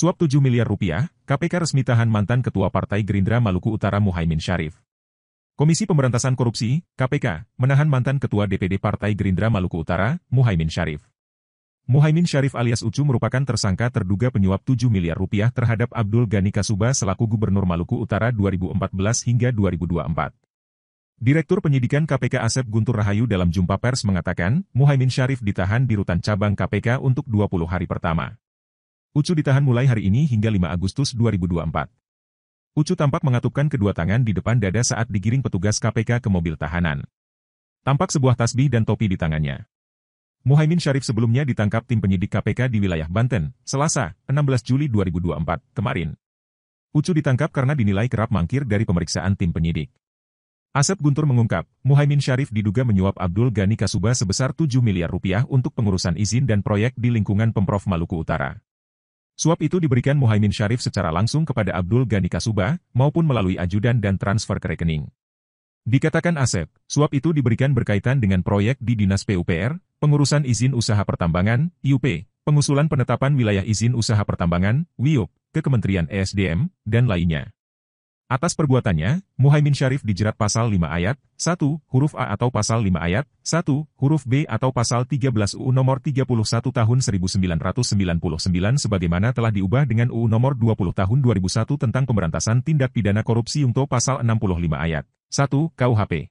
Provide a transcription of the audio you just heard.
Suap 7 miliar rupiah, KPK resmi tahan mantan Ketua Partai Gerindra Maluku Utara Muhaimin Syarif. Komisi Pemberantasan Korupsi, KPK, menahan mantan Ketua DPD Partai Gerindra Maluku Utara, Muhaimin Syarif. Muhaimin Syarif alias Ucu merupakan tersangka terduga penyuap 7 miliar rupiah terhadap Abdul Ghani Kasuba selaku Gubernur Maluku Utara 2014 hingga 2024. Direktur Penyidikan KPK Asep Guntur Rahayu dalam jumpa pers mengatakan, Muhaimin Syarif ditahan di rutan cabang KPK untuk 20 hari pertama. Ucu ditahan mulai hari ini hingga 5 Agustus 2024. Ucu tampak mengatupkan kedua tangan di depan dada saat digiring petugas KPK ke mobil tahanan. Tampak sebuah tasbih dan topi di tangannya. Muhaimin Syarif sebelumnya ditangkap tim penyidik KPK di wilayah Banten, Selasa, 16 Juli 2024, kemarin. Ucu ditangkap karena dinilai kerap mangkir dari pemeriksaan tim penyidik. Asep Guntur mengungkap, Muhaimin Syarif diduga menyuap Abdul Ghani Kasuba sebesar 7 miliar rupiah untuk pengurusan izin dan proyek di lingkungan Pemprov Maluku Utara. Suap itu diberikan Muhaimin Syarif secara langsung kepada Abdul Ghani Kasuba maupun melalui ajudan dan transfer ke rekening. Dikatakan Asep, suap itu diberikan berkaitan dengan proyek di Dinas PUPR, pengurusan izin usaha pertambangan, IUP, pengusulan penetapan wilayah izin usaha pertambangan, WIUP, ke Kementerian ESDM, dan lainnya. Atas perbuatannya, Muhaimin Syarif dijerat pasal 5 ayat 1 huruf A atau pasal 5 ayat 1 huruf B atau pasal 13 UU nomor 31 tahun 1999 sebagaimana telah diubah dengan UU nomor 20 tahun 2001 tentang pemberantasan tindak pidana korupsi untuk pasal 65 ayat 1 KUHP.